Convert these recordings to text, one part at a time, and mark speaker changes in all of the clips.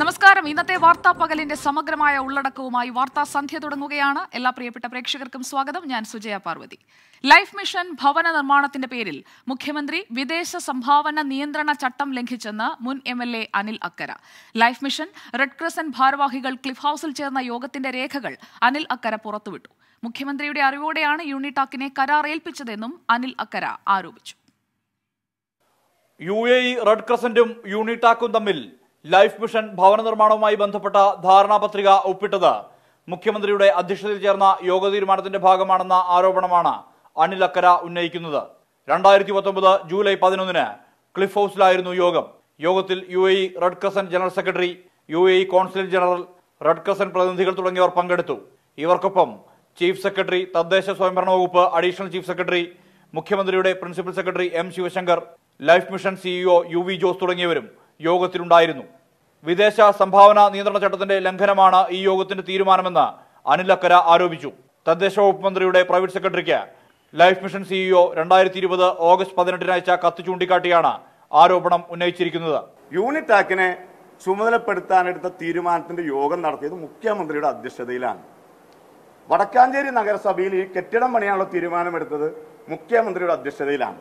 Speaker 1: നമസ്കാരം ഇന്നത്തെ വാർത്താ പകലിന്റെ സമഗ്രമായ ഉള്ളടക്കവുമായി വാർത്താ സന്ധ്യ തുടങ്ങുകയാണ് എല്ലാ പ്രിയപ്പെട്ട പ്രേക്ഷകർക്കും സ്വാഗതം ഞാൻ സുജയ പാർവതി ലൈഫ് മിഷൻ ഭവന നിർമ്മാണത്തിന്റെ പേരിൽ മുഖ്യമന്ത്രി വിദേശ സംഭാവന നിയന്ത്രണ ചട്ടം ലംഘിച്ചെന്ന് മുൻ M L A Anil Akkara life mission red crescent ഭാരവാഹികൾ ക്ലിഫ് ഹൌസിൽ ചേർന്ന യോഗത്തിന്റെ രേഖകൾ അനിൽ അക്കര പുറത്തുവിട്ടു മുഖ്യമന്ത്രിയുടെ അറിവോടെയാണ് യൂണിടാക്കിനെ കരാർ ഏൽപ്പിച്ചതെന്നും അനിൽ അക്കര ആരോപിച്ചു
Speaker 2: യു എ റെഡ് ക്രസന്റും യൂണിടാക്കും തമ്മിൽ ലൈഫ് മിഷൻ ഭവന നിർമ്മാണവുമായി ബന്ധപ്പെട്ട ധാരണാപത്രിക ഒപ്പിട്ടത് മുഖ്യമന്ത്രിയുടെ അധ്യക്ഷതയിൽ ചേർന്ന യോഗ തീരുമാനത്തിന്റെ ഭാഗമാണെന്ന ആരോപണമാണ് അനിൽ അക്കര ഉന്നയിക്കുന്നത് രണ്ടായിരത്തി പത്തൊമ്പത് ജൂലൈ പതിനൊന്നിന് ക്ലിഫ് ഹൗസിലായിരുന്നു യോഗം യോഗത്തിൽ U A red crescent general secretary U A consulate general red crescent പ്രതിനിധികൾ തുടങ്ങിയവർ പങ്കെടുത്തു ഇവർക്കൊപ്പം ചീഫ് സെക്രട്ടറി തദ്ദേശ സ്വയംഭരണ വകുപ്പ് അഡീഷണൽ ചീഫ് സെക്രട്ടറി മുഖ്യമന്ത്രിയുടെ principal secretary M Sivasankar life mission CEO U V Jose തുടങ്ങിയവരും യോഗത്തിലുണ്ടായിരുന്നു വിദേശ സംഭാവന നിയന്ത്രണ ചട്ടത്തിന്റെ ലംഘനമാണ് ഈ യോഗത്തിന്റെ തീരുമാനമെന്ന് അനിൽ അക്കര ആരോപിച്ചു തദ്ദേശ വകുപ്പ് മന്ത്രിയുടെ പ്രൈവറ്റ് സെക്രട്ടറിക്ക് ലൈഫ് മിഷൻ സിഇഒ രണ്ടായിരത്തി ഇരുപത് ഓഗസ്റ്റ് പതിനെട്ടിന് അയച്ച കത്ത് ചൂണ്ടിക്കാട്ടിയാണ് ആരോപണം ഉന്നയിച്ചിരിക്കുന്നത്
Speaker 3: യൂണിറ്റ് ആക്കിനെ ചുമതലപ്പെടുത്താനെടുത്ത തീരുമാനത്തിന്റെ യോഗം നടത്തിയത് മുഖ്യമന്ത്രിയുടെ അധ്യക്ഷതയിലാണ് വടക്കാഞ്ചേരി നഗരസഭയിൽ ഈ കെട്ടിടം പണിയാനുള്ള തീരുമാനമെടുത്തത് മുഖ്യമന്ത്രിയുടെ അധ്യക്ഷതയിലാണ്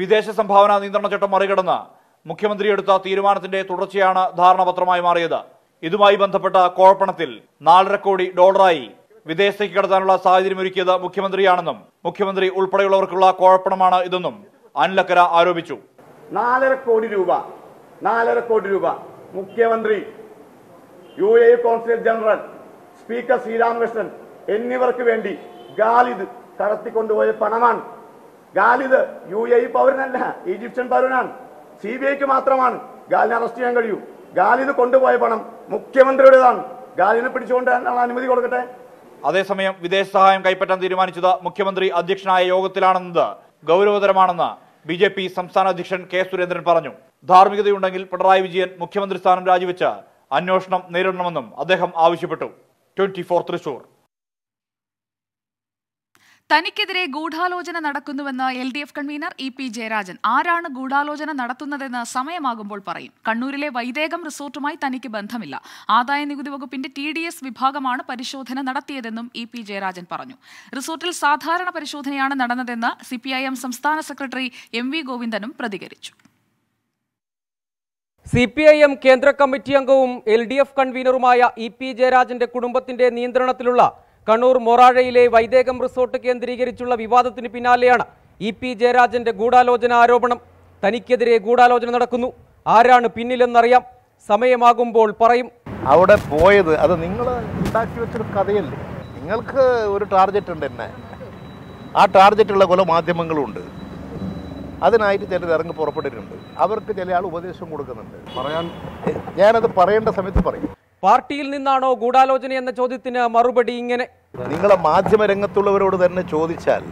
Speaker 3: വിദേശ സംഭാവന നിയന്ത്രണ ചട്ടം മറികടന്ന് മുഖ്യമന്ത്രി എടുത്ത
Speaker 2: തീരുമാനത്തിന്റെ തുടർച്ചയാണ് ധാരണാപത്രമായി മാറിയത് ഇതുമായി ബന്ധപ്പെട്ട കോഴപ്പണത്തിൽ നാലര കോടി ഡോളറായി വിദേശത്തേക്ക് കടത്താനുള്ള സാഹചര്യമൊരുക്കിയത് മുഖ്യമന്ത്രിയാണെന്നും മുഖ്യമന്ത്രി ഉൾപ്പെടെയുള്ളവർക്കുള്ള കോഴപ്പണമാണ് ഇതെന്നും അനിലക്കര ആരോപിച്ചു നാലര കോടി രൂപ
Speaker 3: നാലര കോടി രൂപ മുഖ്യമന്ത്രി U A consulate general speaker Sreeramakrishnan എന്നിവർക്ക് വേണ്ടി ഗാലിദ് കടത്തിക്കൊണ്ടുപോയ പണമാണ് ഗാലിദ് യു എ പൗരനല്ല ഈജിപ്ഷ്യൻ പൗരനാണ് സി ബി ഐക്ക് മാത്രമാണ് ഗാലിനെ അറസ്റ്റ് ചെയ്യാൻ കഴിയൂ ഗാലിന് കൊണ്ടുപോയ പണം മുഖ്യമന്ത്രിയുടേതാണ് ഗാലിനെ പിടിച്ചുകൊണ്ടാണ് അനുമതി കൊടുക്കട്ടെ
Speaker 2: അതേസമയം വിദേശ സഹായം കൈപ്പറ്റാൻ തീരുമാനിച്ചത് മുഖ്യമന്ത്രി അധ്യക്ഷനായ യോഗത്തിലാണെന്നത് ഗൗരവതരമാണെന്ന് ബി ജെ പി സംസ്ഥാന അധ്യക്ഷൻ കെ സുരേന്ദ്രൻ പറഞ്ഞു ധാർമ്മികതയുണ്ടെങ്കിൽ പിണറായി വിജയൻ മുഖ്യമന്ത്രി സ്ഥാനം രാജിവെച്ച് അന്വേഷണം നേരിടണമെന്നും അദ്ദേഹം ആവശ്യപ്പെട്ടു ട്വന്റി ഫോർ തൃശൂർ
Speaker 1: തനിക്കെതിരെ ഗൂഢാലോചന നടക്കുന്നുവെന്ന് L D F convener E P Jayarajan ആരാണ് ഗൂഢാലോചന നടത്തുന്നതെന്ന് സമയമാകുമ്പോൾ പറയും കണ്ണൂരിലെ വൈദേകം റിസോർട്ടുമായി തനിക്ക് ബന്ധമില്ല ആദായ നികുതി വകുപ്പിന്റെ ടി ഡി എസ് വിഭാഗമാണ് പരിശോധന നടത്തിയതെന്നും ഇ പി ജയരാജൻ പറഞ്ഞു റിസോർട്ടിൽ സാധാരണ പരിശോധനയാണ് നടന്നതെന്ന് എം സംസ്ഥാന സെക്രട്ടറി എം വി ഗോവിന്ദനും പ്രതികരിച്ചു
Speaker 4: സി പി ഐ എം കേന്ദ്ര കമ്മിറ്റി അംഗവും എൽ ഡി എഫ് കൺവീനറുമായ ഇ പി ജയരാജന്റെ കുടുംബത്തിന്റെ നിയന്ത്രണത്തിലുള്ള കണ്ണൂർ മൊറാഴയിലെ വൈദേകം റിസോർട്ട് കേന്ദ്രീകരിച്ചുള്ള വിവാദത്തിന് പിന്നാലെയാണ് ഇ പി ജയരാജന്റെ ഗൂഢാലോചന ആരോപണം തനിക്കെതിരെ ഗൂഢാലോചന നടക്കുന്നു ആരാണ് പിന്നിലെന്നറിയാം സമയമാകുമ്പോൾ പറയും
Speaker 3: അവിടെ പോയത് അത് നിങ്ങൾ
Speaker 4: ഉണ്ടാക്കി വെച്ചൊരു കഥയല്ലേ നിങ്ങൾക്ക് ഒരു ടാർഗറ്റ് ഉണ്ട് എന്നെ
Speaker 3: ആ ടാർഗറ്റുള്ള പല മാധ്യമങ്ങളുണ്ട് അതിനായിട്ട് ചിലർ ഇറങ്ങി പുറപ്പെട്ടിട്ടുണ്ട് അവർക്ക് ചില ആൾ ഉപദേശം കൊടുക്കുന്നുണ്ട്
Speaker 4: പറയാൻ
Speaker 5: ഞാനത് പറയേണ്ട സമയത്ത് പറയും
Speaker 4: പാർട്ടിയിൽ നിന്നാണോ ഗൂഢാലോചന എന്ന ചോദ്യത്തിന് മറുപടി ഇങ്ങനെ നിങ്ങളെ മാധ്യമ രംഗത്തുള്ളവരോട് തന്നെ ചോദിച്ചാൽ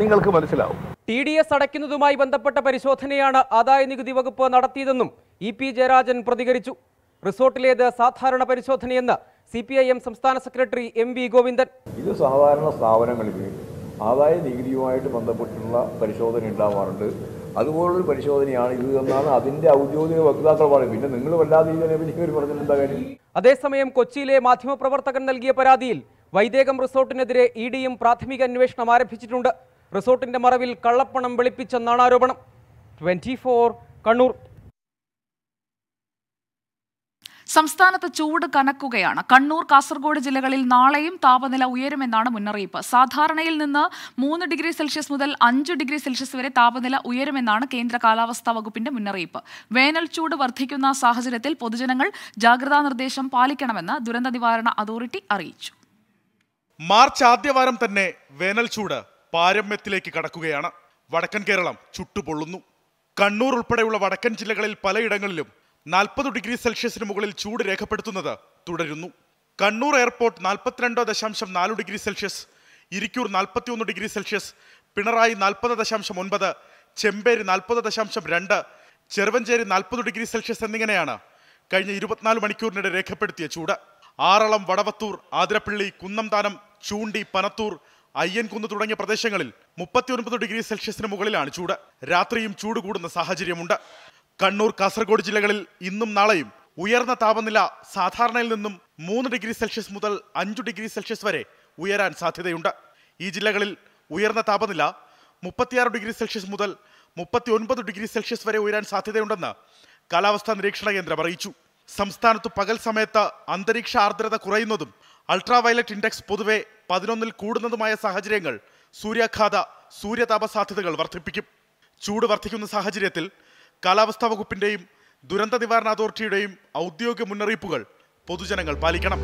Speaker 5: നിങ്ങൾക്ക് മനസ്സിലാവും
Speaker 4: ടി ഡി എസ് അടയ്ക്കുന്നതുമായി ബന്ധപ്പെട്ട പരിശോധനയാണ് ആദായ നികുതി വകുപ്പ് നടത്തിയതെന്നും ഇ പി ജയരാജൻ പ്രതികരിച്ചു റിസോർട്ടിലേത് സാധാരണ പരിശോധനയെന്ന് സി പി ഐ എം സംസ്ഥാന സെക്രട്ടറി എം വി ഗോവിന്ദൻ
Speaker 2: ഇത് സാധാരണ സ്ഥാപനങ്ങളിൽ ആദായ നികുതിയുമായിട്ട് ബന്ധപ്പെട്ടുള്ള പരിശോധന ഉണ്ടാവാറുണ്ട് അതുപോലൊരു പരിശോധനയാണ് ഇത് എന്നാണ് അതിന്റെ ഔദ്യോഗിക വക്താക്കൾ പറയും പിന്നെ നിങ്ങൾ വല്ലാതെ ഈ ജനവിധിക്ക് പറഞ്ഞിട്ടുണ്ടാ കാര്യം
Speaker 4: അതേസമയം കൊച്ചിയിലെ മാധ്യമപ്രവർത്തകൻ നൽകിയ പരാതിയിൽ വൈദേകം റിസോർട്ടിനെതിരെ ഇ ഡിയും പ്രാഥമിക അന്വേഷണം ആരംഭിച്ചിട്ടുണ്ട് റിസോർട്ടിന്റെ മറവിൽ കള്ളപ്പണം വെളുപ്പിച്ചെന്നാണ് ആരോപണം ട്വന്റി കണ്ണൂർ
Speaker 1: സംസ്ഥാനത്ത് ചൂട് കനക്കുകയാണ് കണ്ണൂർ കാസർഗോഡ് ജില്ലകളിൽ നാളെയും താപനില ഉയരുമെന്നാണ് മുന്നറിയിപ്പ് സാധാരണയിൽ നിന്ന് മൂന്ന് ഡിഗ്രി സെൽഷ്യസ് മുതൽ അഞ്ച് ഡിഗ്രി സെൽഷ്യസ് വരെ താപനില ഉയരുമെന്നാണ് കേന്ദ്ര കാലാവസ്ഥാ വകുപ്പിന്റെ മുന്നറിയിപ്പ് വേനൽ ചൂട് വർദ്ധിക്കുന്ന സാഹചര്യത്തിൽ പൊതുജനങ്ങൾ ജാഗ്രതാ നിർദ്ദേശം പാലിക്കണമെന്ന് ദുരന്ത നിവാരണ അതോറിറ്റി
Speaker 5: അറിയിച്ചു മാർച്ച് ആദ്യവാരം തന്നെ വേനൽ ചൂട് പാരമ്യത്തിലേക്ക് കടക്കുകയാണ് വടക്കൻ കേരളം ചുട്ടുപൊള്ളുന്നു കണ്ണൂർ ഉൾപ്പെടെയുള്ള വടക്കൻ ജില്ലകളിൽ പലയിടങ്ങളിലും നാൽപ്പത് ഡിഗ്രി സെൽഷ്യസിന് മുകളിൽ ചൂട് രേഖപ്പെടുത്തുന്നത് തുടരുന്നു കണ്ണൂർ എയർപോർട്ട് നാൽപ്പത്തിരണ്ട് ദശാംശം നാല് ഡിഗ്രി സെൽഷ്യസ് ഇരിക്കൂർ നാൽപ്പത്തിയൊന്ന് ഡിഗ്രി സെൽഷ്യസ് പിണറായി നാൽപ്പത് ദശാംശം ഒൻപത് ചെമ്പേരി നാൽപ്പത് ദശാംശം രണ്ട് ചെറുവഞ്ചേരി നാൽപ്പത് ഡിഗ്രി സെൽഷ്യസ് എന്നിങ്ങനെയാണ് കഴിഞ്ഞ ഇരുപത്തിനാല് മണിക്കൂറിനിടെ രേഖപ്പെടുത്തിയ ചൂട് ആറളം വടവത്തൂർ ആതിരപ്പള്ളി കുന്നംതാനം ചൂണ്ടി പനത്തൂർ അയ്യൻകുന്ന് തുടങ്ങിയ പ്രദേശങ്ങളിൽ മുപ്പത്തിയൊൻപത് ഡിഗ്രി സെൽഷ്യസിന് മുകളിലാണ് ചൂട് രാത്രിയും ചൂട് കൂടുന്ന സാഹചര്യമുണ്ട് കണ്ണൂർ കാസർഗോഡ് ജില്ലകളിൽ ഇന്നും നാളെയും ഉയർന്ന താപനില സാധാരണയിൽ നിന്നും മൂന്ന് ഡിഗ്രി സെൽഷ്യസ് മുതൽ അഞ്ച് ഡിഗ്രി സെൽഷ്യസ് വരെ ഉയരാൻ സാധ്യതയുണ്ട് ഈ ജില്ലകളിൽ ഉയർന്ന താപനില മുപ്പത്തിയാറ് ഡിഗ്രി സെൽഷ്യസ് മുതൽ മുപ്പത്തി ഒൻപത് ഡിഗ്രി സെൽഷ്യസ് വരെ ഉയരാൻ സാധ്യതയുണ്ടെന്ന് കാലാവസ്ഥാ നിരീക്ഷണ കേന്ദ്രം അറിയിച്ചു സംസ്ഥാനത്ത് പകൽ സമയത്ത് അന്തരീക്ഷ ആർദ്രത കുറയുന്നതും അൾട്രാവയലറ്റ് ഇൻഡെക്സ് പൊതുവെ പതിനൊന്നിൽ കൂടുന്നതുമായ സാഹചര്യങ്ങൾ സൂര്യാഘാത സൂര്യതാപ സാധ്യതകൾ വർദ്ധിപ്പിക്കും ചൂട് വർദ്ധിക്കുന്ന സാഹചര്യത്തിൽ കാലാവസ്ഥാ വകുപ്പിന്റെയും ദുരന്ത നിവാരണ അതോറിറ്റിയുടെയും ഔദ്യോഗിക മുന്നറിയിപ്പുകൾ പൊതുജനങ്ങൾ പാലിക്കണം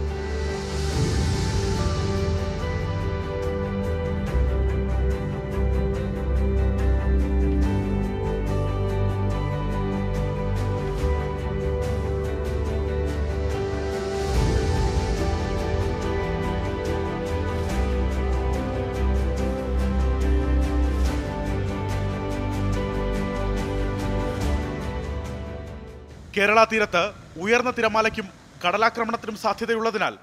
Speaker 5: കേരള തീരത്ത് ഉയർന്ന തിരമാലയ്ക്കും കടലാക്രമണത്തിനും സാധ്യതയുള്ളതിനാൽ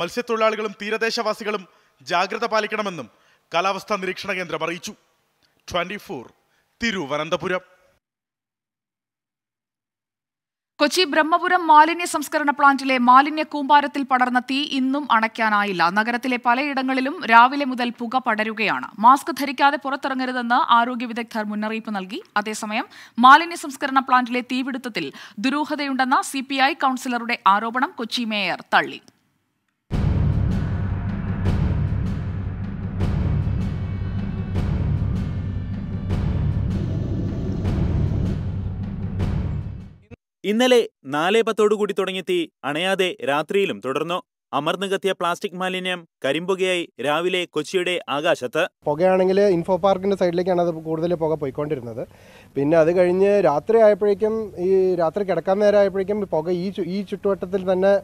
Speaker 5: മത്സ്യത്തൊഴിലാളികളും തീരദേശവാസികളും ജാഗ്രത പാലിക്കണമെന്നും കാലാവസ്ഥാ നിരീക്ഷണ കേന്ദ്രം അറിയിച്ചു ട്വന്റി തിരുവനന്തപുരം
Speaker 1: കൊച്ചി ബ്രഹ്മപുരം മാലിന്യ സംസ്കരണ പ്ലാന്റിലെ മാലിന്യ കൂമ്പാരത്തിൽ പടർന്ന തീ ഇന്നും അണയ്ക്കാനായില്ല നഗരത്തിലെ പലയിടങ്ങളിലും രാവിലെ മുതൽ പുക പടരുകയാണ് മാസ്ക് ധരിക്കാതെ പുറത്തിറങ്ങരുതെന്ന് ആരോഗ്യ വിദഗ്ധർ മുന്നറിയിപ്പ് നൽകി അതേസമയം മാലിന്യ സംസ്കരണ പ്ലാന്റിലെ തീപിടുത്തത്തിൽ ദുരൂഹതയുണ്ടെന്ന സിപിഐ കൗൺസിലറുടെ ആരോപണം കൊച്ചി മേയർ തള്ളി
Speaker 6: ഇന്നലെ നാലേ പത്തോടുകൂടി തുടങ്ങിയ അണയാതെ രാത്രിയിലും തുടർന്നു അമർന്നു കത്തിയ പ്ലാസ്റ്റിക് മാലിന്യം കരിമ്പുകയായി രാവിലെ കൊച്ചിയുടെ ആകാശത്ത്
Speaker 3: പുകയാണെങ്കിൽ ഇൻഫോ പാർക്കിന്റെ സൈഡിലേക്കാണ് അത് കൂടുതൽ പുക പോയിക്കൊണ്ടിരുന്നത് പിന്നെ അത് കഴിഞ്ഞ് രാത്രി ആയപ്പോഴേക്കും ഈ രാത്രി കിടക്കാൻ നേരം ആയപ്പോഴേക്കും പുക ഈ ഈ ചുറ്റുവട്ടത്തിൽ തന്നെ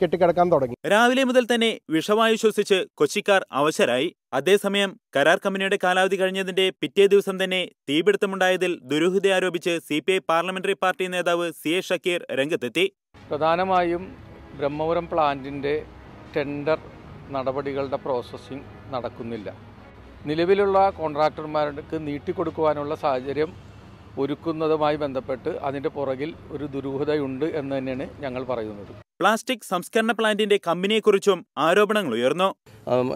Speaker 3: കെട്ടിക്കിടക്കാൻ തുടങ്ങി
Speaker 6: രാവിലെ മുതൽ തന്നെ വിഷവായു ശ്വസിച്ച് കൊച്ചിക്കാർ അവശരായി അതേസമയം കരാർ കമ്പനിയുടെ കാലാവധി കഴിഞ്ഞതിന്റെ പിറ്റേ ദിവസം തന്നെ തീപിടുത്തമുണ്ടായതിൽ ദുരൂഹത ആരോപിച്ച് C P I parliamentary party നേതാവ്
Speaker 4: സി എ ഷക്കീർ രംഗത്തെത്തി പ്രധാനമായും ബ്രഹ്മപുരം പ്ലാന്റിന്റെ ടെൻഡർ നടപടികളുടെ പ്രോസസ്സിംഗ് നടക്കുന്നില്ല നിലവിലുള്ള കോൺട്രാക്ടർമാർക്ക് നീട്ടിക്കൊടുക്കുവാനുള്ള സാഹചര്യം ഒരുക്കുന്നതുമായി ബന്ധപ്പെട്ട് അതിൻ്റെ പുറകിൽ ഒരു ദുരൂഹതയുണ്ട് എന്ന് തന്നെയാണ് ഞങ്ങൾ പറയുന്നത്
Speaker 6: പ്ലാസ്റ്റിക് സംസ്കരണ പ്ലാന്റിന്റെ കുറിച്ചും ആരോപണങ്ങൾ ഉയർന്നു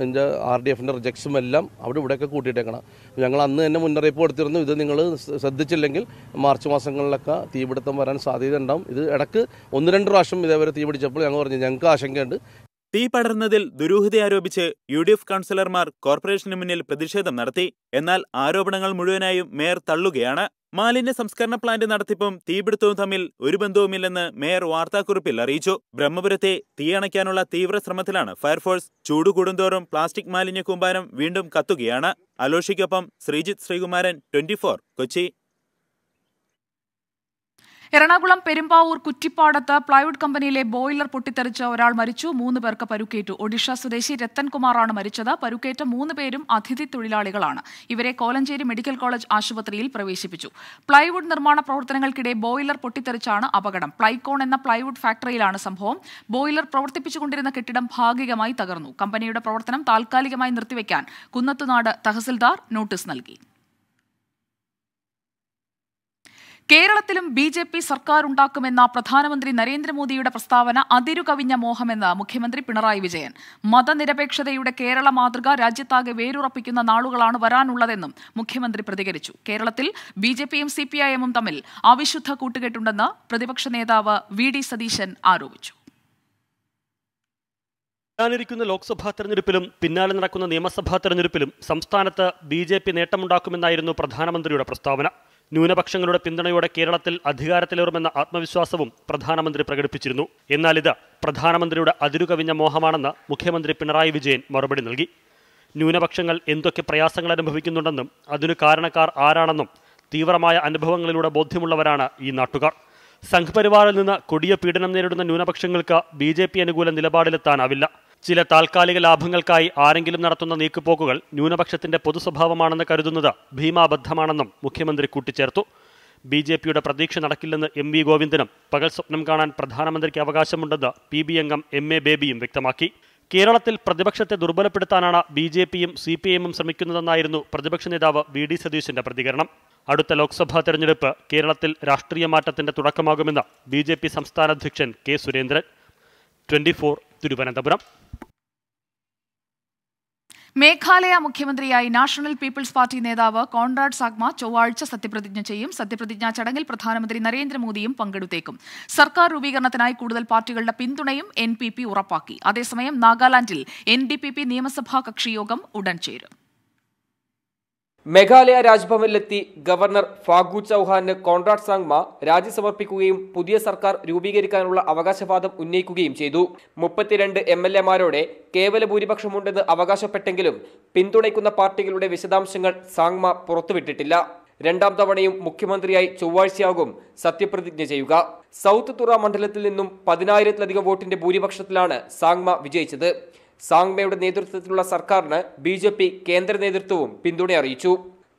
Speaker 6: എൻ്റെ ആർ ഡി എഫിന്റെ റിജക്ഷനും എല്ലാം അവിടെ ഇവിടെയൊക്കെ കൂട്ടിയിട്ടേക്കണം ഞങ്ങൾ അന്ന് തന്നെ മുന്നറിയിപ്പ് കൊടുത്തിരുന്നു ഇത് നിങ്ങൾ ശ്രദ്ധിച്ചില്ലെങ്കിൽ മാർച്ച് മാസങ്ങളിലൊക്കെ തീപിടുത്തം വരാൻ സാധ്യത ഉണ്ടാവും ഇത് ഇടക്ക് ഒന്ന് രണ്ട് പ്രാവശ്യം ഇതേവരെ തീപിടിച്ചപ്പോൾ ഞങ്ങൾ പറഞ്ഞു ഞങ്ങൾക്ക് ആശങ്കയുണ്ട് തീ പടർന്നതിൽ ദുരൂഹത ആരോപിച്ച് യു ഡി എഫ് കൗൺസിലർമാർ കോർപ്പറേഷന് മുന്നിൽ പ്രതിഷേധം നടത്തി എന്നാൽ ആരോപണങ്ങൾ മുഴുവനായും മേയർ തള്ളുകയാണ് മാലിന്യ സംസ്കരണ പ്ലാന്റ് നടത്തിപ്പും തീപിടുത്തവും തമ്മിൽ ഒരു ബന്ധവുമില്ലെന്ന് മേയർ വാർത്താക്കുറിപ്പിൽ അറിയിച്ചു ബ്രഹ്മപുരത്തെ തീയണയ്ക്കാനുള്ള തീവ്ര ശ്രമത്തിലാണ് ഫയർഫോഴ്സ് ചൂടുകൂടുന്തോറും പ്ലാസ്റ്റിക് മാലിന്യ കൂമ്പാരം വീണ്ടും കത്തുകയാണ് അലോഷിക്കൊപ്പം ശ്രീജിത്ത് ശ്രീകുമാരൻ ട്വന്റി കൊച്ചി
Speaker 1: എറണാകുളം പെരുമ്പാവൂർ കുറ്റിപ്പാടത്ത് പ്ലൈവുഡ് കമ്പനിയിലെ ബോയിലർ പൊട്ടിത്തെറിച്ച് ഒരാൾ മരിച്ചു മൂന്ന് പേർക്ക് പരുക്കേറ്റു ഒഡീഷ സ്വദേശി രത്തൻകുമാറാണ് മരിച്ചത് പരുക്കേറ്റ മൂന്ന് പേരും അതിഥി തൊഴിലാളികളാണ് ഇവരെ കോലഞ്ചേരി മെഡിക്കൽ കോളേജ് ആശുപത്രിയിൽ പ്രവേശിപ്പിച്ചു പ്ലൈവുഡ് നിർമ്മാണ പ്രവർത്തനങ്ങൾക്കിടെ ബോയിലർ പൊട്ടിത്തെറിച്ചാണ് അപകടം പ്ലൈകോൺ എന്ന പ്ലൈവുഡ് ഫാക്ടറിയിലാണ് സംഭവം ബോയിലർ പ്രവർത്തിപ്പിച്ചുകൊണ്ടിരുന്ന കെട്ടിടം ഭാഗികമായി തകർന്നു കമ്പനിയുടെ പ്രവർത്തനം താൽക്കാലികമായി നിർത്തിവെക്കാൻ കുന്നത്തുനാട് തഹസിൽദാർ നോട്ടീസ് നൽകി കേരളത്തിലും ബി ജെ പി സർക്കാർ ഉണ്ടാക്കുമെന്ന പ്രധാനമന്ത്രി നരേന്ദ്രമോദിയുടെ പ്രസ്താവന അതിരുകവിഞ്ഞ മോഹമെന്ന് മുഖ്യമന്ത്രി പിണറായി വിജയൻ മതനിരപേക്ഷതയുടെ കേരള മാതൃക രാജ്യത്താകെ വേരുറപ്പിക്കുന്ന നാളുകളാണ് വരാനുള്ളതെന്നും മുഖ്യമന്ത്രി പ്രതികരിച്ചു കേരളത്തിൽ ബി ജെ പിയും സി പി ഐ എമ്മും തമ്മിൽ അവിശുദ്ധ കൂട്ടുകെട്ടുണ്ടെന്ന് പ്രതിപക്ഷ നേതാവ് വി ഡി സതീശൻ ആരോപിച്ചു
Speaker 7: വരാനിരിക്കുന്ന ലോക്സഭാ തെരഞ്ഞെടുപ്പിലും പിന്നാലെ നടക്കുന്ന നിയമസഭാ തെരഞ്ഞെടുപ്പിലും സംസ്ഥാനത്ത് ബി ജെ പി നേട്ടമുണ്ടാക്കുമെന്നായിരുന്നു പ്രധാനമന്ത്രിയുടെ പ്രസ്താവന ന്യൂനപക്ഷങ്ങളുടെ പിന്തുണയോടെ കേരളത്തിൽ അധികാരത്തിലേറുമെന്ന ആത്മവിശ്വാസവും പ്രധാനമന്ത്രി പ്രകടിപ്പിച്ചിരുന്നു എന്നാൽ ഇത് പ്രധാനമന്ത്രിയുടെ അതിരുകവിഞ്ഞ മോഹമാണെന്ന് മുഖ്യമന്ത്രി പിണറായി വിജയൻ മറുപടി നൽകി ന്യൂനപക്ഷങ്ങൾ എന്തൊക്കെ പ്രയാസങ്ങൾ അനുഭവിക്കുന്നുണ്ടെന്നും അതിനു കാരണക്കാർ ആരാണെന്നും തീവ്രമായ അനുഭവങ്ങളിലൂടെ ബോധ്യമുള്ളവരാണ് ഈ നാട്ടുകാർ സംഘപരിവാറിൽ നിന്ന് കൊടിയ പീഡനം നേരിടുന്ന ന്യൂനപക്ഷങ്ങൾക്ക് ബി ജെ പി അനുകൂല നിലപാടിലെത്താനാവില്ല ചില താൽക്കാലിക ലാഭങ്ങൾക്കായി ആരെങ്കിലും നടത്തുന്ന നീക്കുപോക്കുകൾ ന്യൂനപക്ഷത്തിന്റെ പൊതുസ്വഭാവമാണെന്ന് കരുതുന്നത് ഭീമാബദ്ധമാണെന്നും മുഖ്യമന്ത്രി കൂട്ടിച്ചേർത്തു ബി ജെ പിയുടെ പ്രതീക്ഷ നടക്കില്ലെന്ന് എം വി ഗോവിന്ദനും പകൽ സ്വപ്നം കാണാൻ പ്രധാനമന്ത്രിക്ക് അവകാശമുണ്ടെന്ന് പി ബി അംഗം എം എ ബേബിയും വ്യക്തമാക്കി കേരളത്തിൽ പ്രതിപക്ഷത്തെ ദുർബലപ്പെടുത്താനാണ് ബി ജെ പിയും സി പി എമ്മും ശ്രമിക്കുന്നതെന്നായിരുന്നു പ്രതിപക്ഷ നേതാവ് വി ഡി സതീശന്റെ പ്രതികരണം അടുത്ത ലോക്സഭാ തെരഞ്ഞെടുപ്പ് കേരളത്തിൽ രാഷ്ട്രീയ മാറ്റത്തിന്റെ തുടക്കമാകുമെന്ന് ബി ജെ പി സംസ്ഥാന അധ്യക്ഷൻ K Surendran twenty four Thiruvananthapuram
Speaker 1: Meghalaya മുഖ്യമന്ത്രിയായി നാഷണൽ പീപ്പിൾസ് പാർട്ടി നേതാവ് കോൺറാഡ് സാഗ്മ ചൊവ്വാഴ്ച സത്യപ്രതിജ്ഞ ചെയ്യും സത്യപ്രതിജ്ഞാ ചടങ്ങിൽ പ്രധാനമന്ത്രി നരേന്ദ്രമോദിയും പങ്കെടുത്തേക്കും സർക്കാർ രൂപീകരണത്തിനായി കൂടുതൽ പാർട്ടികളുടെ പിന്തുണയും എൻ ഉറപ്പാക്കി അതേസമയം നാഗാലാൻഡിൽ എൻ നിയമസഭാ കക്ഷിയോഗം ഉടൻ ചേരും
Speaker 8: മേഘാലയ രാജ്ഭവനിലെത്തി ഗവർണർ ഫാഗു ചൌഹാന് കോൺറാഡ് സാങ്മ രാജി സമർപ്പിക്കുകയും പുതിയ സർക്കാർ രൂപീകരിക്കാനുള്ള അവകാശവാദം ഉന്നയിക്കുകയും ചെയ്തു മുപ്പത്തിരണ്ട് എം എൽ എമാരോടെ കേവല ഭൂരിപക്ഷമുണ്ടെന്ന് അവകാശപ്പെട്ടെങ്കിലും പിന്തുണയ്ക്കുന്ന പാർട്ടികളുടെ വിശദാംശങ്ങൾ സാങ്മ പുറത്തുവിട്ടിട്ടില്ല രണ്ടാം തവണയും മുഖ്യമന്ത്രിയായി ചൊവ്വാഴ്ചയാകും സത്യപ്രതിജ്ഞ ചെയ്യുക സൗത്ത് തുറ മണ്ഡലത്തിൽ നിന്നും പതിനായിരത്തിലധികം വോട്ടിന്റെ ഭൂരിപക്ഷത്തിലാണ് സാങ്മ വിജയിച്ചത് സാങ്മയുടെ നേതൃത്വത്തിലുള്ള സർക്കാരിന് ബി ജെ പി കേന്ദ്ര നേതൃത്വവും പിന്തുണ അറിയിച്ചു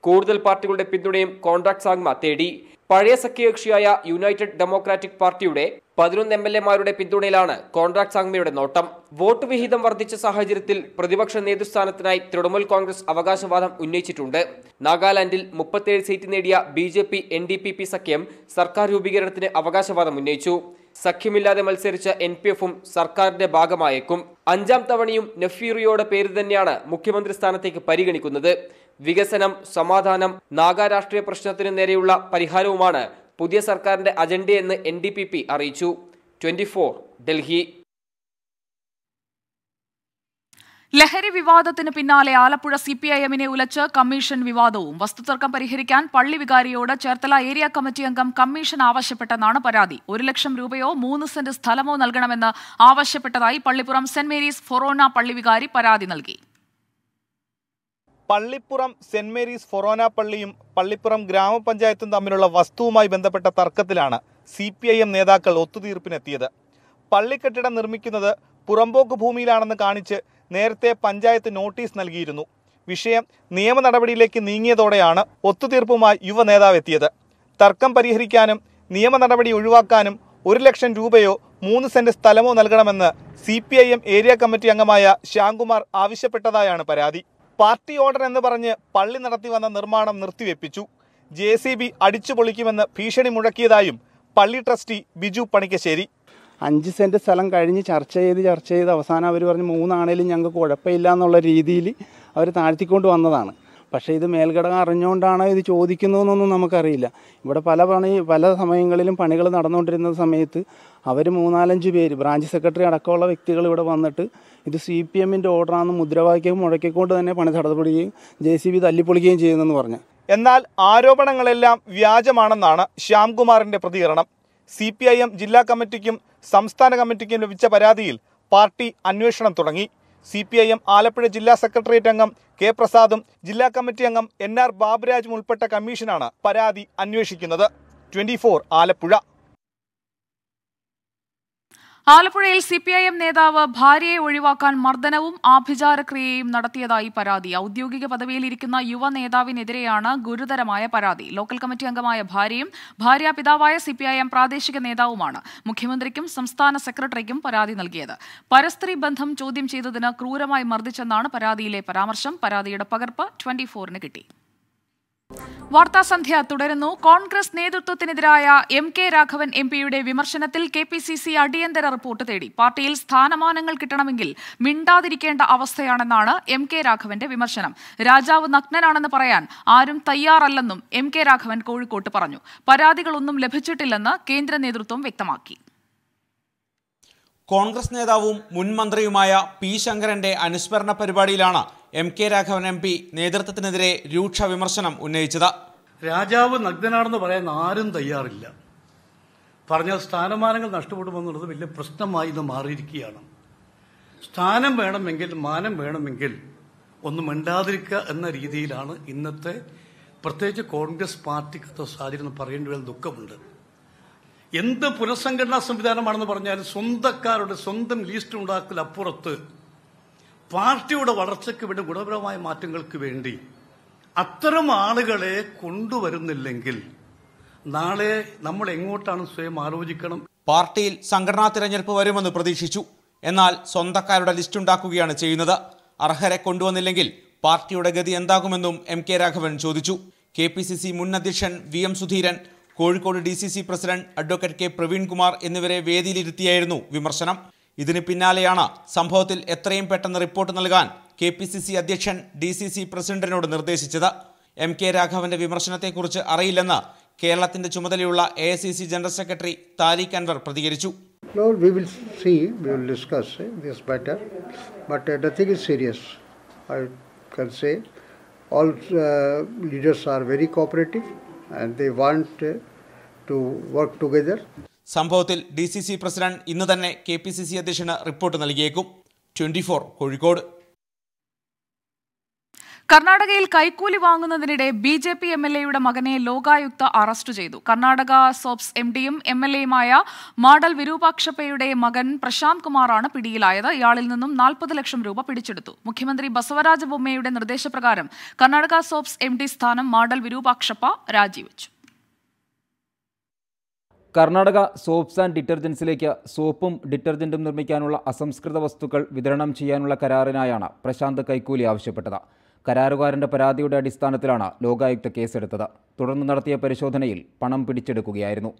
Speaker 8: കൂടുതൽ പാർട്ടികളുടെ പിന്തുണയും കോൺട്രാക്ട് സാങ്മ തേടി പഴയ സഖ്യകക്ഷിയായ യുണൈറ്റഡ് ഡെമോക്രാറ്റിക് പാർട്ടിയുടെ പതിനൊന്ന് എം എൽ എമാരുടെ പിന്തുണയിലാണ് കോൺട്രാക്ട് സാങ്മയുടെ നോട്ടം വോട്ട് വിഹിതം വർദ്ധിച്ച സാഹചര്യത്തിൽ പ്രതിപക്ഷ നേതൃസ്ഥാനത്തിനായി തൃണമൂൽ കോൺഗ്രസ് അവകാശവാദം ഉന്നയിച്ചിട്ടുണ്ട് നാഗാലാൻഡിൽ മുപ്പത്തേഴ് സീറ്റ് നേടിയ B J P N D P P സഖ്യം സർക്കാർ രൂപീകരണത്തിന് അവകാശവാദം ഉന്നയിച്ചു സഖ്യമില്ലാതെ മത്സരിച്ച എൻ പി എഫും സർക്കാരിന്റെ ഭാഗമായേക്കും അഞ്ചാം തവണയും നഫീറിയോടെ പേര് തന്നെയാണ് മുഖ്യമന്ത്രി സ്ഥാനത്തേക്ക് പരിഗണിക്കുന്നത് വികസനം സമാധാനം നാഗാരാഷ്ട്രീയ പ്രശ്നത്തിന് നേരെയുള്ള പരിഹാരവുമാണ് പുതിയ സർക്കാരിന്റെ അജണ്ടയെന്ന് എൻ ഡി പി പി അറിയിച്ചു ട്വന്റി ഡൽഹി
Speaker 1: ലഹരി വിവാദത്തിന് പിന്നാലെ ആലപ്പുഴ സി പി ഐ എമ്മിനെ ഉലച്ച് കമ്മീഷൻ വിവാദവും വസ്തുതർക്കം പരിഹരിക്കാൻ പള്ളി വികാരിയോട് ചേർത്തല ഏരിയ കമ്മിറ്റി അംഗം കമ്മീഷൻ ആവശ്യപ്പെട്ടെന്നാണ് പരാതി ഒരു ലക്ഷം രൂപയോ മൂന്ന് സെന്റ് സ്ഥലമോ നൽകണമെന്ന് ആവശ്യപ്പെട്ടതായി പള്ളിപ്പുറം സെന്റ് മേരീസ് ഫൊറോന പള്ളി വികാരി പരാതി നൽകി
Speaker 3: പള്ളിപ്പുറം സെന്റ് മേരീസ് ഫൊറോന പള്ളിയും പള്ളിപ്പുറം ഗ്രാമപഞ്ചായത്തും തമ്മിലുള്ള വസ്തുവുമായി ബന്ധപ്പെട്ട തർക്കത്തിലാണ് സി പി ഐ എം നേതാക്കൾ ഒത്തുതീർപ്പിനെത്തിയത് പള്ളിക്കെട്ടിടം നിർമ്മിക്കുന്നത് പുറമ്പോക്ക് ഭൂമിയിലാണെന്ന് കാണിച്ച് നേരത്തെ പഞ്ചായത്ത് നോട്ടീസ് നൽകിയിരുന്നു വിഷയം നിയമ നടപടിയിലേക്ക് നീങ്ങിയതോടെയാണ് ഒത്തുതീർപ്പുമായി യുവ നേതാവ് എത്തിയത് തർക്കം പരിഹരിക്കാനും നിയമ നടപടി ഒഴിവാക്കാനും ഒരു ലക്ഷം രൂപയോ മൂന്ന് സെന്റ് സ്ഥലമോ നൽകണമെന്ന് C P I M area committee അംഗമായ ശ്യാംകുമാർ ആവശ്യപ്പെട്ടതായാണ് പരാതി പാർട്ടി ഓർഡർ എന്ന് പറഞ്ഞ് പള്ളി നടത്തി വന്ന നിർമ്മാണം നിർത്തിവെപ്പിച്ചു ജെ സി ബി അടിച്ചു പൊളിക്കുമെന്ന് ഭീഷണി മുഴക്കിയതായും പള്ളി ട്രസ്റ്റി ബിജു പണിക്കശ്ശേരി അഞ്ച് സെൻറ്റ് സ്ഥലം കഴിഞ്ഞ് ചർച്ച ചെയ്ത് ചർച്ച ചെയ്ത് അവസാനം അവർ പറഞ്ഞ് മൂന്നാണേലും ഞങ്ങൾക്ക് കുഴപ്പമില്ല എന്നുള്ള രീതിയിൽ അവർ താഴ്ത്തിക്കൊണ്ട് വന്നതാണ് പക്ഷേ ഇത് മേൽഘടകം അറിഞ്ഞുകൊണ്ടാണ് ഇത് ചോദിക്കുന്നതെന്നൊന്നും നമുക്കറിയില്ല ഇവിടെ പല പണി പല സമയങ്ങളിലും പണികൾ നടന്നുകൊണ്ടിരുന്ന സമയത്ത് അവർ മൂന്നാലഞ്ച് പേര് ബ്രാഞ്ച് സെക്രട്ടറി അടക്കമുള്ള വ്യക്തികൾ ഇവിടെ വന്നിട്ട് ഇത് സി പി എമ്മിൻ്റെ ഓർഡറാണെന്ന് മുദ്രാവാക്യം മുഴക്കിക്കൊണ്ട് തന്നെ പണി നടത്തപ്പെടുകയും ജെ സി ബി തല്ലിപ്പൊളിക്കുകയും ചെയ്യുന്നെന്ന് പറഞ്ഞു എന്നാൽ ആരോപണങ്ങളെല്ലാം വ്യാജമാണെന്നാണ് ശ്യാംകുമാറിൻ്റെ പ്രതികരണം സി പി ഐ എം ജില്ലാ കമ്മിറ്റിക്കും സംസ്ഥാന കമ്മിറ്റിക്കും ലഭിച്ച പരാതിയിൽ പാർട്ടി അന്വേഷണം തുടങ്ങി C P I M Alappuzha ജില്ലാ സെക്രട്ടേറിയറ്റ് അംഗം കെ പ്രസാദും ജില്ലാ കമ്മിറ്റി അംഗം എൻ ആർ ബാബുരാജും ഉൾപ്പെട്ട കമ്മീഷനാണ് പരാതി അന്വേഷിക്കുന്നത് ട്വന്റി ആലപ്പുഴ
Speaker 1: ആലപ്പുഴയിൽ എം നേതാവ് ഭാര്യയെ ഒഴിവാക്കാൻ മർദ്ദനവും ആഭിചാരക്രിയയും നടത്തിയതായി പരാതി ഔദ്യോഗിക പദവിയിലിരിക്കുന്ന യുവ നേതാവിനെതിരെയാണ് ഗുരുതരമായ പരാതി ലോക്കൽ കമ്മിറ്റി അംഗമായ ഭാര്യയും ഭാര്യ പിതാവായ സിപിഐഎം പ്രാദേശിക നേതാവുമാണ് മുഖ്യമന്ത്രിക്കും സംസ്ഥാന സെക്രട്ടറിക്കും പരാതി നൽകിയത് പരസ്ത്രീ ബന്ധം ചോദ്യം ചെയ്തതിന് ക്രൂരമായി മർദ്ദിച്ചെന്നാണ് പരാതിയിലെ പരാമർശം പരാതിയുടെ പകർപ്പ് ട്വന്റി ഫോറിന് കിട്ടി വാർത്താസന്ധ്യ തുടരുന്നു കോൺഗ്രസ് നേതൃത്വത്തിനെതിരായ എം കെ രാഘവൻ എം പിയുടെ വിമർശനത്തിൽ കെ പി സി സി അടിയന്തര റിപ്പോർട്ട് തേടി പാർട്ടിയിൽ സ്ഥാനമാനങ്ങൾ കിട്ടണമെങ്കിൽ മിണ്ടാതിരിക്കേണ്ട അവസ്ഥയാണെന്നാണ് എം കെ രാഘവന്റെ വിമർശനം രാജാവ് നഗ്നനാണെന്ന് പറയാൻ ആരും തയ്യാറല്ലെന്നും എം കെ രാഘവൻ കോഴിക്കോട്ട് പറഞ്ഞു പരാതികളൊന്നും ലഭിച്ചിട്ടില്ലെന്ന് കേന്ദ്ര നേതൃത്വം വ്യക്തമാക്കി
Speaker 3: കോൺഗ്രസ് നേതാവും മുൻ മന്ത്രിയുമായ പി ശങ്കരന്റെ അനുസ്മരണ പരിപാടിയിലാണ് M K Raghavan M P നേതൃത്വത്തിനെതിരെ രൂക്ഷ വിമർശനം ഉന്നയിച്ചത്
Speaker 2: രാജാവ് നഗ്നനാണെന്ന് പറയാൻ ആരും തയ്യാറില്ല പറഞ്ഞ സ്ഥാനമാനങ്ങൾ നഷ്ടപ്പെടുമെന്നുള്ളത് വലിയ പ്രശ്നമായി ഇത് മാറിയിരിക്കുകയാണ് സ്ഥാനം വേണമെങ്കിൽ മാനം വേണമെങ്കിൽ ഒന്നും മിണ്ടാതിരിക്കുക എന്ന രീതിയിലാണ് ഇന്നത്തെ പ്രത്യേകിച്ച് കോൺഗ്രസ് പാർട്ടിക്കത്തെ സാഹചര്യം എന്ന് പറയേണ്ടി ദുഃഖമുണ്ട് എന്ത് പുനഃസംഘടനാ സംവിധാനമാണെന്ന് പറഞ്ഞാൽ സ്വന്തക്കാരുടെ സ്വന്തം ലീസ്റ്റ് ഉണ്ടാക്കൽ അപ്പുറത്ത് പാർട്ടിയുടെ വളർച്ചയ്ക്ക് വേണ്ടി ഗുണപരമായ മാറ്റങ്ങൾക്ക് വേണ്ടി അത്തരം
Speaker 3: ആളുകളെ കൊണ്ടുവരുന്നില്ലെങ്കിൽ നാളെ നമ്മൾ എങ്ങോട്ടാണ് സ്വയം ആലോചിക്കണം പാർട്ടിയിൽ സംഘടനാ തിരഞ്ഞെടുപ്പ് വരുമെന്ന് പ്രതീക്ഷിച്ചു എന്നാൽ സ്വന്തക്കാരുടെ ലിസ്റ്റ് ഉണ്ടാക്കുകയാണ് ചെയ്യുന്നത് അർഹരെ കൊണ്ടുവന്നില്ലെങ്കിൽ പാർട്ടിയുടെ ഗതി എന്താകുമെന്നും എം കെ രാഘവൻ ചോദിച്ചു കെ പി സി സി മുൻ അധ്യക്ഷൻ V M Sudheeran Kozhikode D C C president advocate K Praveenkumar എന്നിവരെ വേദിയിലിരുത്തിയായിരുന്നു വിമർശനം ഇതിന് പിന്നാലെയാണ് സംഭവത്തിൽ എത്രയും പെട്ടെന്ന് റിപ്പോർട്ട് നൽകാൻ കെ പി സി സി അധ്യക്ഷൻ ഡി സി സി പ്രസിഡന്റിനോട് നിർദ്ദേശിച്ചത് എം കെ രാഘവന്റെ വിമർശനത്തെക്കുറിച്ച് അറിയില്ലെന്ന് കേരളത്തിന്റെ ചുമതലയുള്ള A C C general secretary Tariq Anwar പ്രതികരിച്ചു
Speaker 9: No, we will see, we will discuss eh, this matter, eh,
Speaker 3: സംഭവത്തിൽ ഡി സി സി പ്രസിഡന്റ് ഇന്ന് തന്നെ കെ പി സി സി അധ്യക്ഷന് റിപ്പോർട്ട് നൽകിയേക്കും ട്വന്റി ഫോർ
Speaker 6: കോഴിക്കോട്
Speaker 1: കർണാടകയിൽ കൈക്കൂലി വാങ്ങുന്നതിനിടെ B J P M L എയുടെ മകനെ ലോകായുക്ത അറസ്റ്റ് ചെയ്തു കർണാടക സോപ്സ് എം ഡിയും എം എൽ എയുമായ മാഡൽ വിരൂപാക്ഷപ്പയുടെ മകൻ പ്രശാന്ത് കുമാറാണ് പിടിയിലായത് ഇയാളിൽ നിന്നും നാൽപ്പത് ലക്ഷം രൂപ പിടിച്ചെടുത്തു മുഖ്യമന്ത്രി ബസവരാജ ബൊമ്മയുടെ നിർദ്ദേശപ്രകാരം കർണാടക സോപ്സ് എം സ്ഥാനം മാഡൽ വിരൂപാക്ഷപ്പ രാജിവെച്ചു
Speaker 9: കർണാടക സോപ്സ് ആൻഡ് ഡിറ്റർജൻസിലേക്ക് സോപ്പും ഡിറ്റർജൻറ്റും നിർമ്മിക്കാനുള്ള അസംസ്കൃത വസ്തുക്കൾ വിതരണം ചെയ്യാനുള്ള കരാറിനായാണ് പ്രശാന്ത് കൈക്കൂലി ആവശ്യപ്പെട്ടത് കരാറുകാരന്റെ പരാതിയുടെ അടിസ്ഥാനത്തിലാണ് ലോകായുക്ത കേസെടുത്തത് തുടർന്ന് നടത്തിയ പരിശോധനയിൽ പണം പിടിച്ചെടുക്കുകയായിരുന്നു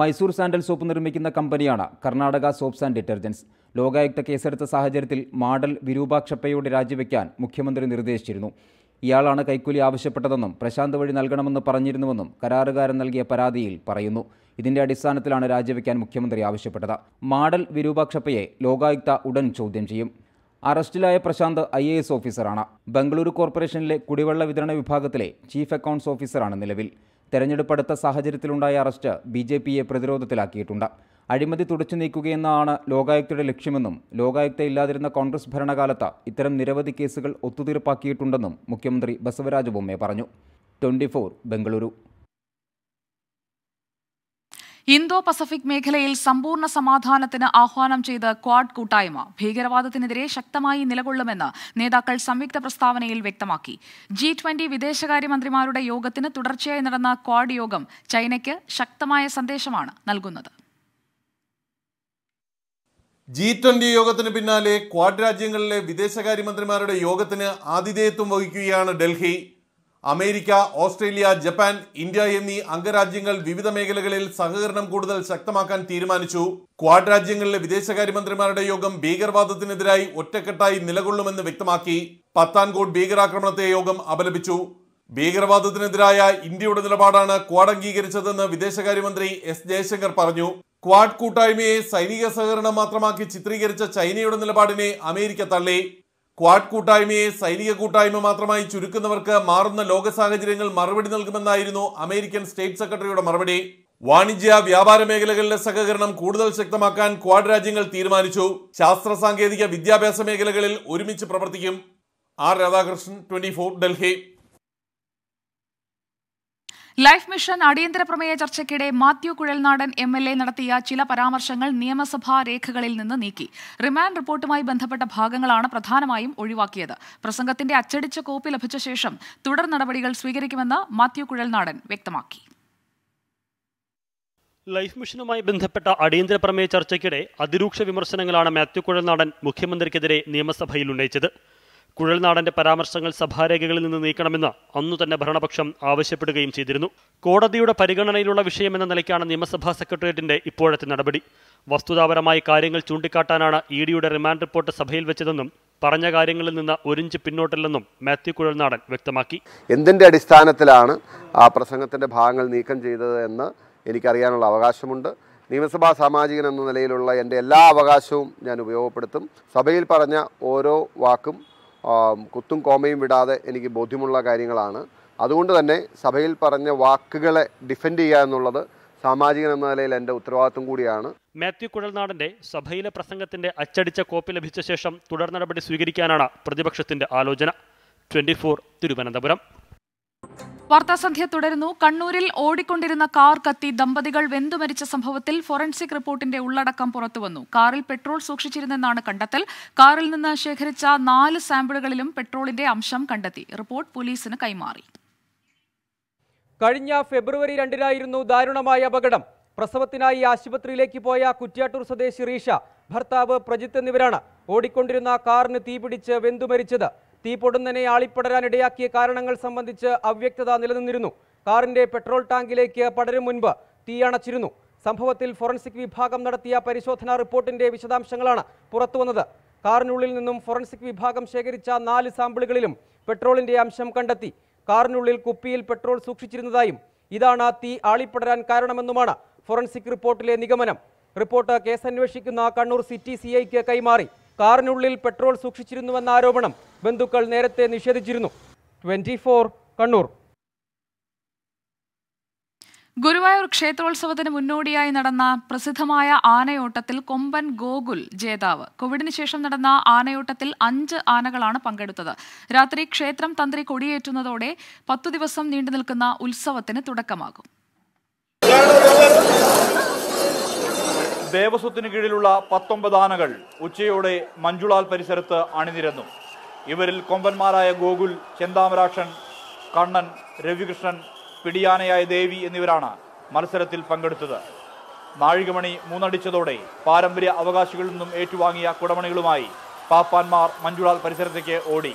Speaker 9: മൈസൂർ സാൻഡൽ സോപ്പ് നിർമ്മിക്കുന്ന കമ്പനിയാണ് Karnataka soaps and detergents Lokayukta കേസെടുത്ത സാഹചര്യത്തിൽ മാഡൽ വിരൂപാക്ഷപ്പയോട് രാജിവെക്കാൻ മുഖ്യമന്ത്രി നിർദ്ദേശിച്ചിരുന്നു ഇയാളാണ് കൈക്കൂലി ആവശ്യപ്പെട്ടതെന്നും പ്രശാന്ത് വഴി നൽകണമെന്ന് പറഞ്ഞിരുന്നുവെന്നും കരാറുകാരൻ നൽകിയ പരാതിയിൽ പറയുന്നു ഇതിന്റെ അടിസ്ഥാനത്തിലാണ് രാജിവെക്കാൻ മുഖ്യമന്ത്രി ആവശ്യപ്പെട്ടത് മാഡൽ വിരൂപാക്ഷപ്പയെ ലോകായുക്ത ഉടൻ ചോദ്യം ചെയ്യും അറസ്റ്റിലായ പ്രശാന്ത് ഐ എ എസ് ഓഫീസറാണ് ബംഗളൂരു കോർപ്പറേഷനിലെ കുടിവെള്ള വിതരണ വിഭാഗത്തിലെ ചീഫ് അക്കൗണ്ട്സ് ഓഫീസറാണ് നിലവിൽ തെരഞ്ഞെടുപ്പടുത്ത സാഹചര്യത്തിലുണ്ടായ അറസ്റ്റ് ബി ജെ പിയെ പ്രതിരോധത്തിലാക്കിയിട്ടുണ്ട് അഴിമതി തുടച്ചു നീക്കുകയെന്നാണ് ലോകായുക്തയുടെ ലക്ഷ്യമെന്നും ലോകായുക്ത ഇല്ലാതിരുന്ന കോൺഗ്രസ് ഭരണകാലത്ത് ഇത്തരം നിരവധി കേസുകൾ ഒത്തുതീർപ്പാക്കിയിട്ടുണ്ടെന്നും മുഖ്യമന്ത്രി ബസവരാജ ബൊമ്മെ പറഞ്ഞു ട്വൻ്റി ബംഗളൂരു
Speaker 1: ഇന്തോ പസഫിക് മേഖലയിൽ സമ്പൂർണ്ണ സമാധാനത്തിന് ആഹ്വാനം ചെയ്ത് ക്വാഡ് കൂട്ടായ്മ ഭീകരവാദത്തിനെതിരെ ശക്തമായി നിലകൊള്ളുമെന്ന് നേതാക്കൾ സംയുക്ത പ്രസ്താവനയിൽ വ്യക്തമാക്കി ജി ട്വന്റി വിദേശകാര്യമന്ത്രിമാരുടെ യോഗത്തിന് തുടർച്ചയായി നടന്ന ക്വാഡ് യോഗം ചൈനയ്ക്ക് ശക്തമായ സന്ദേശമാണ് നൽകുന്നത്
Speaker 5: ജി ട്വന്റി യോഗത്തിന് പിന്നാലെ ക്വാഡ് രാജ്യങ്ങളിലെ വിദേശകാര്യമന്ത്രിമാരുടെ യോഗത്തിന് ആതിഥേയത്വം വഹിക്കുകയാണ് Delhi America Australia Japan India എന്നീ അംഗരാജ്യങ്ങൾ വിവിധ മേഖലകളിൽ സഹകരണം കൂടുതൽ ശക്തമാക്കാൻ തീരുമാനിച്ചു ക്വാഡ് രാജ്യങ്ങളിലെ വിദേശകാര്യമന്ത്രിമാരുടെ യോഗം ഭീകരവാദത്തിനെതിരായി ഒറ്റക്കെട്ടായി നിലകൊള്ളുമെന്ന് വ്യക്തമാക്കി പത്താൻകോട്ട് ഭീകരാക്രമണത്തെ യോഗം അപലപിച്ചു ഭീകരവാദത്തിനെതിരായ ഇന്ത്യയുടെ നിലപാടാണ് ക്വാഡ് അംഗീകരിച്ചതെന്ന് വിദേശകാര്യമന്ത്രി എസ് ജയശങ്കർ പറഞ്ഞു ക്വാഡ് കൂട്ടായ്മയെ സൈനിക സഹകരണം മാത്രമാക്കി ചിത്രീകരിച്ച ചൈനയുടെ നിലപാടിനെ അമേരിക്ക തള്ളി ക്വാഡ് കൂട്ടായ്മയെ സൈനിക കൂട്ടായ്മ മാത്രമായി ചുരുക്കുന്നവർക്ക് മാറുന്ന ലോക സാഹചര്യങ്ങൾ മറുപടി നൽകുമെന്നായിരുന്നു അമേരിക്കൻ സ്റ്റേറ്റ് സെക്രട്ടറിയുടെ മറുപടി വാണിജ്യ വ്യാപാര മേഖലകളിലെ സഹകരണം കൂടുതൽ ശക്തമാക്കാൻ ക്വാഡ് രാജ്യങ്ങൾ തീരുമാനിച്ചു ശാസ്ത്ര സാങ്കേതിക വിദ്യാഭ്യാസ മേഖലകളിൽ ഒരുമിച്ച് പ്രവർത്തിക്കും R Radhakrishnan twenty Delhi
Speaker 1: life mission അടിയന്തര പ്രമേയ ചർച്ചയ്ക്കിടെ Mathew Kuzhalnadan M L A നടത്തിയ ചില പരാമർശങ്ങൾ നിയമസഭാ രേഖകളിൽ നിന്ന് നീക്കി റിമാൻഡ് റിപ്പോർട്ടുമായി ബന്ധപ്പെട്ട ഭാഗങ്ങളാണ് പ്രധാനമായും ഒഴിവാക്കിയത് പ്രസംഗത്തിന്റെ അച്ചടിച്ച കോപ്പി ലഭിച്ച ശേഷം തുടർ നടപടികൾ സ്വീകരിക്കുമെന്ന് മാത്യു കുഴൽനാടൻ വ്യക്തമാക്കി
Speaker 7: ലൈഫ് മിഷനുമായി ബന്ധപ്പെട്ട അടിയന്തര പ്രമേയ ചർച്ചയ്ക്കിടെ അതിരൂക്ഷ വിമർശനങ്ങളാണ് മാത്യു കുഴൽനാടൻ മുഖ്യമന്ത്രിക്കെതിരെ നിയമസഭയിൽ ഉന്നയിച്ചത് കുഴൽനാടന്റെ പരാമർശങ്ങൾ സഭാരേഖകളിൽ നിന്ന് നീക്കണമെന്ന് അന്നു തന്നെ ഭരണപക്ഷം ആവശ്യപ്പെടുകയും ചെയ്തിരുന്നു കോടതിയുടെ പരിഗണനയിലുള്ള വിഷയമെന്ന നിലയ്ക്കാണ് നിയമസഭാ സെക്രട്ടേറിയറ്റിന്റെ ഇപ്പോഴത്തെ നടപടി വസ്തുതാപരമായി കാര്യങ്ങൾ ചൂണ്ടിക്കാട്ടാനാണ് ഇ ഡിയുടെ റിമാൻഡ് റിപ്പോർട്ട് സഭയിൽ വെച്ചതെന്നും പറഞ്ഞ കാര്യങ്ങളിൽ നിന്ന് ഒരിഞ്ച് പിന്നോട്ടില്ലെന്നും മാത്യു കുഴൽനാടൻ വ്യക്തമാക്കി എന്തിന്റെ അടിസ്ഥാനത്തിലാണ് ആ പ്രസംഗത്തിന്റെ ഭാഗങ്ങൾ നീക്കം ചെയ്തത് എന്ന് എനിക്കറിയാനുള്ള അവകാശമുണ്ട് നിയമസഭാ സാമാജികൻ എന്ന നിലയിലുള്ള എൻ്റെ എല്ലാ അവകാശവും ഞാൻ ഉപയോഗപ്പെടുത്തും സഭയിൽ പറഞ്ഞ ഓരോ വാക്കും കുത്തും കോമയും വിടാതെ എനിക്ക് ബോധ്യമുള്ള കാര്യങ്ങളാണ് അതുകൊണ്ട് തന്നെ സഭയിൽ പറഞ്ഞ വാക്കുകളെ ഡിഫെൻഡ് ചെയ്യുക എന്നുള്ളത് സാമാജികൻ എന്ന നിലയിൽ എൻ്റെ ഉത്തരവാദിത്വം കൂടിയാണ് മാത്യു കുഴൽനാടൻ്റെ സഭയിലെ പ്രസംഗത്തിന്റെ അച്ചടിച്ച കോപ്പി ലഭിച്ച ശേഷം തുടർ നടപടി സ്വീകരിക്കാനാണ് പ്രതിപക്ഷത്തിൻ്റെ ആലോചന ട്വന്റി തിരുവനന്തപുരം
Speaker 1: വാർത്താസന്ധ്യ തുടരുന്നു കണ്ണൂരിൽ ഓടിക്കൊണ്ടിരുന്ന കാർ കത്തി ദമ്പതികൾ വെന്തു മരിച്ച സംഭവത്തിൽ ഫോറൻസിക് റിപ്പോർട്ടിന്റെ ഉള്ളടക്കം പുറത്തുവന്നു കാറിൽ പെട്രോൾ സൂക്ഷിച്ചിരുന്നെന്നാണ് കണ്ടെത്തൽ കാറിൽ നിന്ന് ശേഖരിച്ച നാല് സാമ്പിളുകളിലും പെട്രോളിന്റെ അംശം കണ്ടെത്തി റിപ്പോർട്ട് പോലീസിന് കൈമാറി
Speaker 4: കഴിഞ്ഞ ഫെബ്രുവരി രണ്ടിനായിരുന്നു ദാരുണമായ അപകടം പ്രസവത്തിനായി ആശുപത്രിയിലേക്ക് പോയ കുറ്റ്യാട്ടൂർ സ്വദേശി റീഷ ഭർത്താവ് പ്രജിത്ത് എന്നിവരാണ് ഓടിക്കൊണ്ടിരുന്ന കാറിന് തീപിടിച്ച് വെന്തുമരിച്ചത് തീ പൊടുന്നനെ ആളിപ്പടരാനിടയാക്കിയ കാരണങ്ങൾ സംബന്ധിച്ച് അവ്യക്തത നിലനിന്നിരുന്നു കാറിന്റെ പെട്രോൾ ടാങ്കിലേക്ക് പടരും മുൻപ് തീയണച്ചിരുന്നു സംഭവത്തിൽ ഫോറൻസിക് വിഭാഗം നടത്തിയ പരിശോധനാ റിപ്പോർട്ടിന്റെ വിശദാംശങ്ങളാണ് പുറത്തുവന്നത് കാറിനുള്ളിൽ നിന്നും ഫോറൻസിക് വിഭാഗം ശേഖരിച്ച നാല് സാമ്പിളുകളിലും പെട്രോളിന്റെ അംശം കണ്ടെത്തി കാറിനുള്ളിൽ കുപ്പിയിൽ പെട്രോൾ സൂക്ഷിച്ചിരുന്നതായും ഇതാണ് തീ ആളിപ്പടരാൻ കാരണമെന്നുമാണ് ഫോറൻസിക് റിപ്പോർട്ടിലെ നിഗമനം റിപ്പോർട്ട് കേസന്വേഷിക്കുന്ന കണ്ണൂർ സിറ്റി സിഐക്ക് കൈമാറി കാറിനുള്ളിൽ പെട്രോൾ സൂക്ഷിച്ചിരുന്നുവെന്ന ആരോപണം ബന്ധുക്കൾ നേരത്തെ നിഷേധിച്ചിരുന്നു ട്വന്റി കണ്ണൂർ
Speaker 1: ഗുരുവായൂർ ക്ഷേത്രോത്സവത്തിന് മുന്നോടിയായി നടന്ന പ്രസിദ്ധമായ ആനയോട്ടത്തിൽ കൊമ്പൻ ഗോകുൽ ജേതാവ് കോവിഡിന് ശേഷം നടന്ന ആനയോട്ടത്തിൽ അഞ്ച് ആനകളാണ് പങ്കെടുത്തത് രാത്രി ക്ഷേത്രം തന്ത്രി കൊടിയേറ്റുന്നതോടെ പത്തു ദിവസം നീണ്ടു നിൽക്കുന്ന ഉത്സവത്തിന് തുടക്കമാകും
Speaker 2: ദേവസ്വത്തിന് കീഴിലുള്ള പത്തൊമ്പത് ആനകൾ ഉച്ചയോടെ മഞ്ജുളാൽ പരിസരത്ത് അണിനിരന്നു ഇവരിൽ കൊമ്പന്മാരായ ഗോകുൽ ചെന്താമരാക്ഷൻ കണ്ണൻ രവികൃഷ്ണൻ പിടിയാനയായ ദേവി എന്നിവരാണ് മത്സരത്തിൽ പങ്കെടുത്തത് നാഴികമണി മൂന്നടിച്ചതോടെ പാരമ്പര്യ അവകാശികളിൽ നിന്നും ഏറ്റുവാങ്ങിയ കുടമണികളുമായി പാപ്പാന്മാർ മഞ്ജുളാൽ പരിസരത്തേക്ക് ഓടി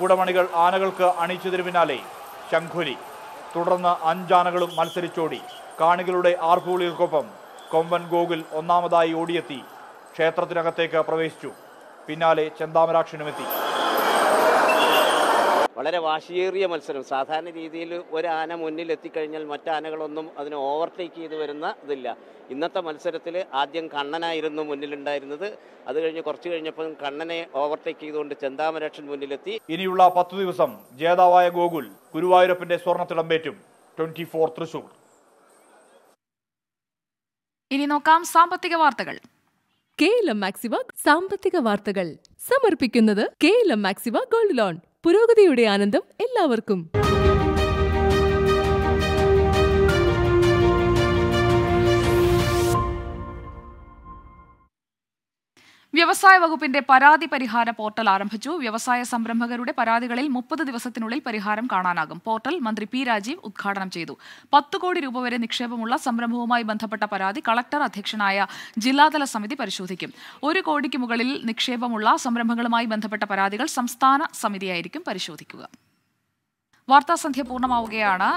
Speaker 2: കുടമണികൾ ആനകൾക്ക് അണിച്ചതിന് പിന്നാലെ ശംഖുലി തുടർന്ന് അഞ്ചാനകളും മത്സരിച്ചോടി കാണികളുടെ ആർപ്പുവിളികൾക്കൊപ്പം കൊമ്പൻ ഗോകുൽ ഒന്നാമതായി ഓടിയെത്തി ക്ഷേത്രത്തിനകത്തേക്ക് പ്രവേശിച്ചു പിന്നാലെ ചെന്താമരാക്ഷനുമെത്തി
Speaker 9: വളരെ വാശിയേറിയ മത്സരം സാധാരണ രീതിയിൽ ഒരു ആന മുന്നിലെത്തിക്കഴിഞ്ഞാൽ മറ്റാനകളൊന്നും അതിനെ ഓവർടേക്ക് ചെയ്ത് വരുന്ന ഇതില്ല ഇന്നത്തെ മത്സരത്തിൽ ആദ്യം കണ്ണനായിരുന്നു മുന്നിലുണ്ടായിരുന്നത് അത് കഴിഞ്ഞ് കുറച്ച് കഴിഞ്ഞപ്പോൾ കണ്ണനെ ഓവർടേക്ക് ചെയ്തുകൊണ്ട് ചെന്താമരാക്ഷൻ മുന്നിലെത്തി ഇനിയുള്ള
Speaker 2: പത്ത് ദിവസം ജേതാവായ ഗോകുൽ ഗുരുവായൂരപ്പന്റെ സ്വർണ്ണത്തിടമ്പേറ്റും ട്വന്റി ഫോർ തൃശൂർ
Speaker 1: ഇനി നോക്കാം സാമ്പത്തിക വാർത്തകൾ കേലം മാക്സിമ സാമ്പത്തിക വാർത്തകൾ സമർപ്പിക്കുന്നത് കേലം മാക്സിമ ഗോൾഡ് ലോൺ പുരോഗതിയുടെ ആനന്ദം എല്ലാവർക്കും വ്യവസായ വകുപ്പിന്റെ പരാതി പരിഹാര പോർട്ടൽ ആരംഭിച്ചു വ്യവസായ സംരംഭകരുടെ പരാതികളിൽ മുപ്പത് ദിവസത്തിനുള്ളിൽ പരിഹാരം കാണാനാകും പോർട്ടൽ മന്ത്രി പി രാജീവ് ഉദ്ഘാടനം ചെയ്തു പത്ത് കോടി രൂപ വരെ നിക്ഷേപമുള്ള സംരംഭവുമായി ബന്ധപ്പെട്ട പരാതി കളക്ടർ അധ്യക്ഷനായ ജില്ലാതല സമിതി പരിശോധിക്കും ഒരു കോടിക്ക് മുകളിൽ നിക്ഷേപമുള്ള സംരംഭങ്ങളുമായി ബന്ധപ്പെട്ട പരാതികൾ സംസ്ഥാന സമിതിയായിരിക്കും പരിശോധിക്കുക വാർത്താസന്ധ്യ പൂർണ്ണമാവുകയാണ്